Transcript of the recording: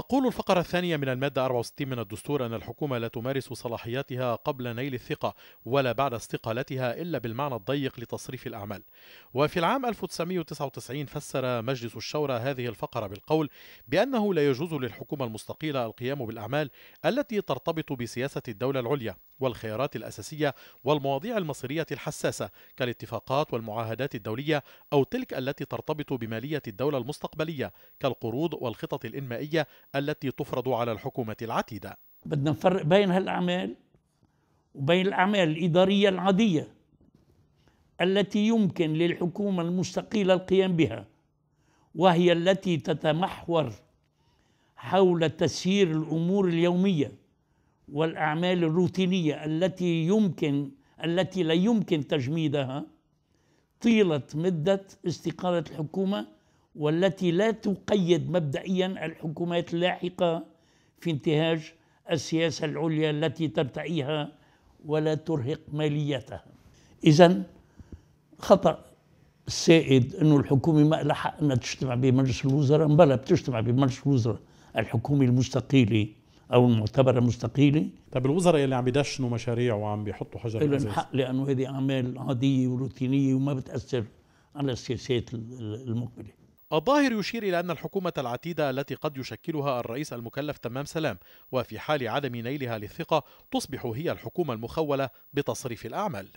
تقول الفقرة الثانية من المادة 64 من الدستور أن الحكومة لا تمارس صلاحياتها قبل نيل الثقة ولا بعد استقالتها إلا بالمعنى الضيق لتصريف الأعمال. وفي العام 1999 فسر مجلس الشورى هذه الفقرة بالقول بأنه لا يجوز للحكومة المستقيلة القيام بالأعمال التي ترتبط بسياسة الدولة العليا والخيارات الأساسية والمواضيع المصيرية الحساسة كالاتفاقات والمعاهدات الدولية أو تلك التي ترتبط بمالية الدولة المستقبلية كالقروض والخطط الإنمائية التي تفرض على الحكومة العتيدة بدنا نفرق بين هالأعمال وبين الأعمال الإدارية العادية التي يمكن للحكومة المستقيلة القيام بها وهي التي تتمحور حول تسيير الأمور اليومية والأعمال الروتينية التي يمكن التي لا يمكن تجميدها طيلة مدة استقالة الحكومة والتي لا تقيد مبدئيا الحكومات اللاحقة في انتهاج السياسة العليا التي ترتعيها ولا ترهق ماليتها إذا خطأ السائد أنه الحكومة ما لها حق أنها تجتمع بمجلس الوزراء بلا بتجتمع بمجلس الوزراء الحكومة المستقيلة أو المعتبرة مستقيلة طيب الوزراء اللي عم يدشنوا مشاريع وعم بيحطوا حجر لهم حق لأنه هذه أعمال عادية وروتينية وما بتأثر على السياسات المقبله الظاهر يشير إلى أن الحكومة العتيدة التي قد يشكلها الرئيس المكلف تمام سلام وفي حال عدم نيلها للثقة تصبح هي الحكومة المخولة بتصريف الأعمال